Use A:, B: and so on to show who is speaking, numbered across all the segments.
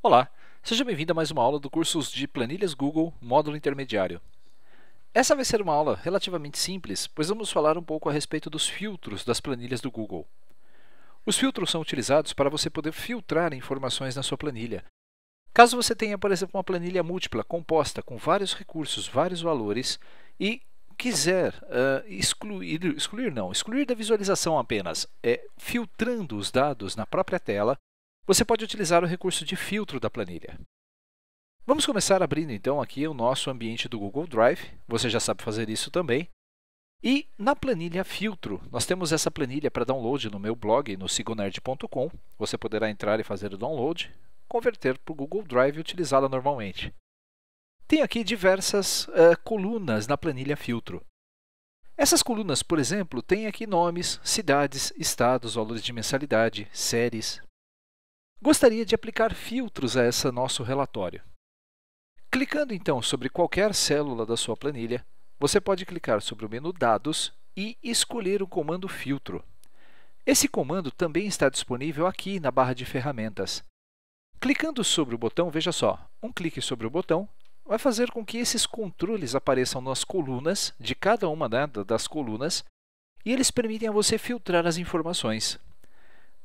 A: Olá, seja bem-vindo a mais uma aula do curso de Planilhas Google Módulo Intermediário. Essa vai ser uma aula relativamente simples, pois vamos falar um pouco a respeito dos filtros das planilhas do Google. Os filtros são utilizados para você poder filtrar informações na sua planilha. Caso você tenha, por exemplo, uma planilha múltipla, composta, com vários recursos, vários valores, e quiser uh, excluir, excluir não, excluir da visualização apenas, é filtrando os dados na própria tela, você pode utilizar o recurso de filtro da planilha. Vamos começar abrindo então aqui o nosso ambiente do Google Drive, você já sabe fazer isso também. E na planilha Filtro, nós temos essa planilha para download no meu blog, no sigonerd.com. Você poderá entrar e fazer o download, converter para o Google Drive e utilizá-la normalmente. Tem aqui diversas uh, colunas na planilha Filtro. Essas colunas, por exemplo, têm aqui nomes, cidades, estados, valores de mensalidade, séries, Gostaria de aplicar filtros a esse nosso relatório. Clicando então sobre qualquer célula da sua planilha, você pode clicar sobre o menu Dados e escolher o comando Filtro. Esse comando também está disponível aqui na barra de ferramentas. Clicando sobre o botão, veja só, um clique sobre o botão vai fazer com que esses controles apareçam nas colunas de cada uma das colunas e eles permitem a você filtrar as informações.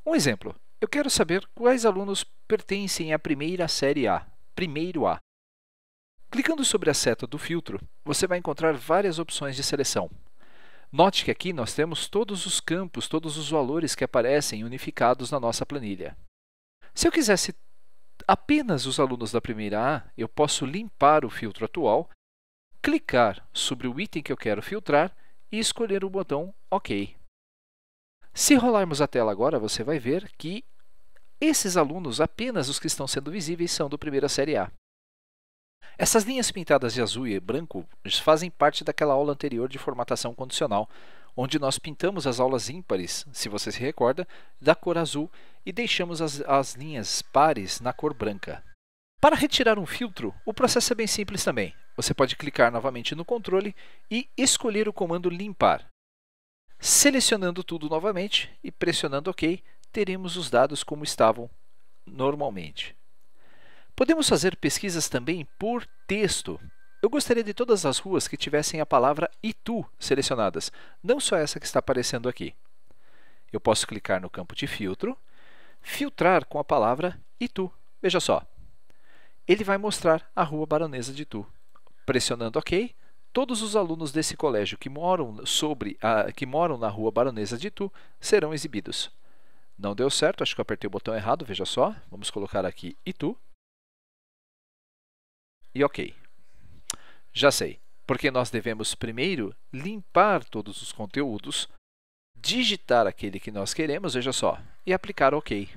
A: Um exemplo, eu quero saber quais alunos pertencem à primeira série A, primeiro A. Clicando sobre a seta do filtro, você vai encontrar várias opções de seleção. Note que aqui nós temos todos os campos, todos os valores que aparecem unificados na nossa planilha. Se eu quisesse apenas os alunos da primeira A, eu posso limpar o filtro atual, clicar sobre o item que eu quero filtrar e escolher o botão OK. Se rolarmos a tela agora, você vai ver que esses alunos, apenas os que estão sendo visíveis, são do primeira série A. Essas linhas pintadas de azul e branco fazem parte daquela aula anterior de formatação condicional, onde nós pintamos as aulas ímpares, se você se recorda, da cor azul e deixamos as, as linhas pares na cor branca. Para retirar um filtro, o processo é bem simples também. Você pode clicar novamente no controle e escolher o comando limpar. Selecionando tudo novamente e pressionando OK, teremos os dados como estavam normalmente. Podemos fazer pesquisas também por texto. Eu gostaria de todas as ruas que tivessem a palavra Itu selecionadas, não só essa que está aparecendo aqui. Eu posso clicar no campo de filtro, filtrar com a palavra Itu. Veja só, ele vai mostrar a Rua Baronesa de Itu. Pressionando OK, todos os alunos desse colégio que moram, sobre a, que moram na Rua Baronesa de Itu serão exibidos. Não deu certo, acho que eu apertei o botão errado, veja só. Vamos colocar aqui Itu. E OK. Já sei, porque nós devemos primeiro limpar todos os conteúdos, digitar aquele que nós queremos, veja só, e aplicar OK.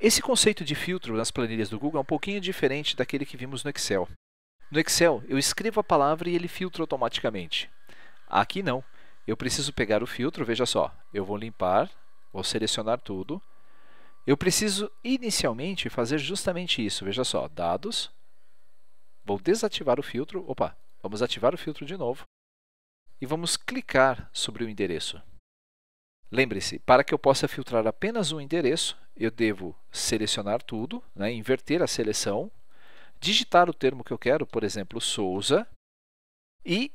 A: Esse conceito de filtro nas planilhas do Google é um pouquinho diferente daquele que vimos no Excel. No Excel, eu escrevo a palavra e ele filtra automaticamente. Aqui não. Eu preciso pegar o filtro, veja só. Eu vou limpar Vou selecionar tudo. Eu preciso inicialmente fazer justamente isso. Veja só, dados. Vou desativar o filtro. Opa, vamos ativar o filtro de novo. E vamos clicar sobre o endereço. Lembre-se, para que eu possa filtrar apenas um endereço, eu devo selecionar tudo, né, inverter a seleção, digitar o termo que eu quero, por exemplo, Souza, e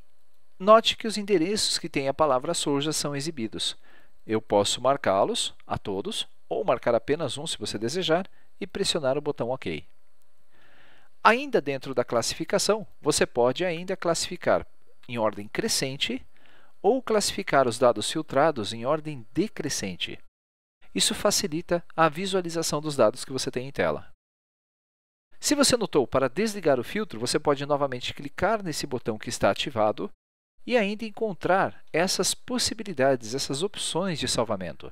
A: note que os endereços que têm a palavra Souza são exibidos. Eu posso marcá-los a todos ou marcar apenas um se você desejar e pressionar o botão OK. Ainda dentro da classificação, você pode ainda classificar em ordem crescente ou classificar os dados filtrados em ordem decrescente. Isso facilita a visualização dos dados que você tem em tela. Se você notou, para desligar o filtro, você pode novamente clicar nesse botão que está ativado e ainda encontrar essas possibilidades, essas opções de salvamento.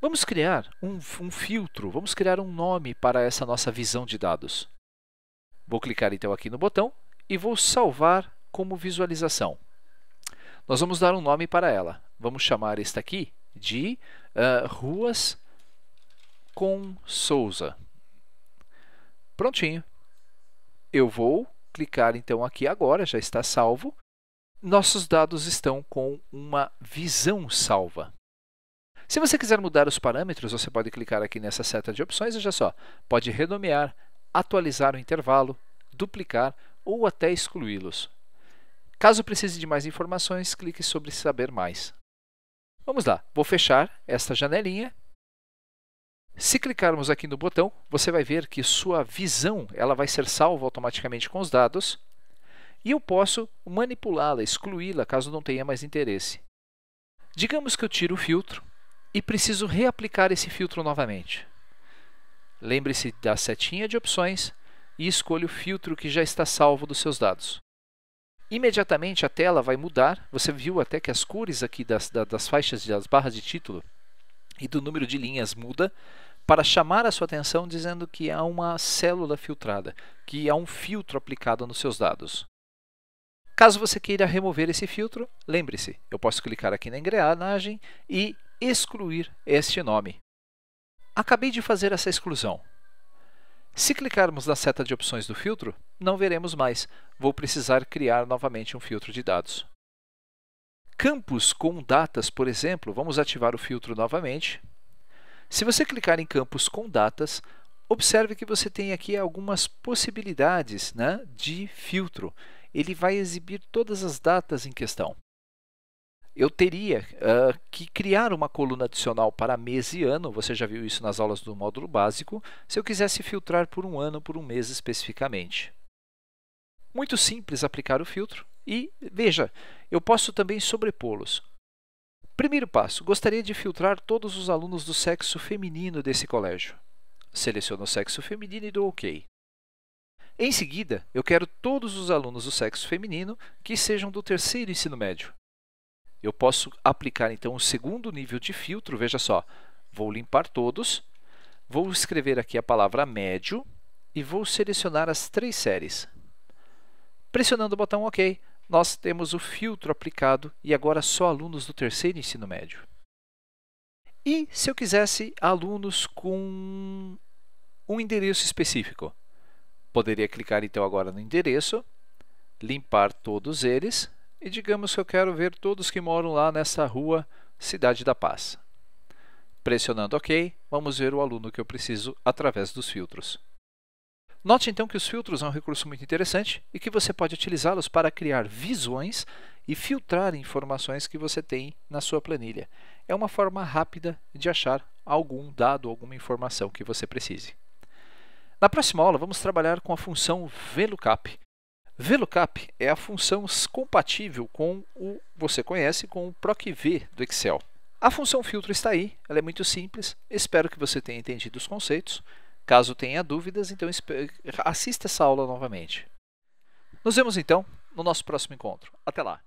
A: Vamos criar um, um, filtro, vamos criar um nome para essa nossa visão de dados. Vou clicar então aqui no botão e vou salvar como visualização. Nós vamos dar um nome para ela. Vamos chamar esta aqui de uh, Ruas com Souza. Prontinho. Eu vou clicar então aqui agora, já está salvo nossos dados estão com uma visão salva. Se você quiser mudar os parâmetros, você pode clicar aqui nessa seta de opções, veja só, pode renomear, atualizar o intervalo, duplicar ou até excluí-los. Caso precise de mais informações, clique sobre Saber Mais. Vamos lá, vou fechar esta janelinha. Se clicarmos aqui no botão, você vai ver que sua visão ela vai ser salva automaticamente com os dados e eu posso manipulá-la, excluí-la caso não tenha mais interesse. Digamos que eu tiro o filtro e preciso reaplicar esse filtro novamente. Lembre-se da setinha de opções e escolha o filtro que já está salvo dos seus dados. Imediatamente a tela vai mudar, você viu até que as cores aqui das, das faixas das barras de título e do número de linhas muda para chamar a sua atenção dizendo que há uma célula filtrada, que há um filtro aplicado nos seus dados. Caso você queira remover esse filtro, lembre-se, eu posso clicar aqui na engrenagem e excluir este nome. Acabei de fazer essa exclusão. Se clicarmos na seta de opções do filtro, não veremos mais. Vou precisar criar novamente um filtro de dados. Campos com datas, por exemplo, vamos ativar o filtro novamente. Se você clicar em campos com datas, observe que você tem aqui algumas possibilidades né, de filtro ele vai exibir todas as datas em questão. Eu teria uh, que criar uma coluna adicional para mês e ano, você já viu isso nas aulas do módulo básico, se eu quisesse filtrar por um ano, por um mês especificamente. Muito simples aplicar o filtro e, veja, eu posso também sobrepô-los. Primeiro passo, gostaria de filtrar todos os alunos do sexo feminino desse colégio. Seleciono o sexo feminino e dou OK. Em seguida, eu quero todos os alunos do sexo feminino que sejam do terceiro ensino médio. Eu posso aplicar então o segundo nível de filtro, veja só, vou limpar todos, vou escrever aqui a palavra médio e vou selecionar as três séries. Pressionando o botão OK, nós temos o filtro aplicado e agora só alunos do terceiro ensino médio. E se eu quisesse alunos com um endereço específico? Poderia clicar então agora no endereço, limpar todos eles e digamos que eu quero ver todos que moram lá nessa rua Cidade da Paz. Pressionando OK, vamos ver o aluno que eu preciso através dos filtros. Note então que os filtros são é um recurso muito interessante e que você pode utilizá-los para criar visões e filtrar informações que você tem na sua planilha. É uma forma rápida de achar algum dado, alguma informação que você precise. Na próxima aula, vamos trabalhar com a função VLOOKUP. VLOOKUP é a função compatível com o, você conhece, com o PROCV do Excel. A função filtro está aí, ela é muito simples, espero que você tenha entendido os conceitos. Caso tenha dúvidas, então assista essa aula novamente. Nos vemos então no nosso próximo encontro. Até lá!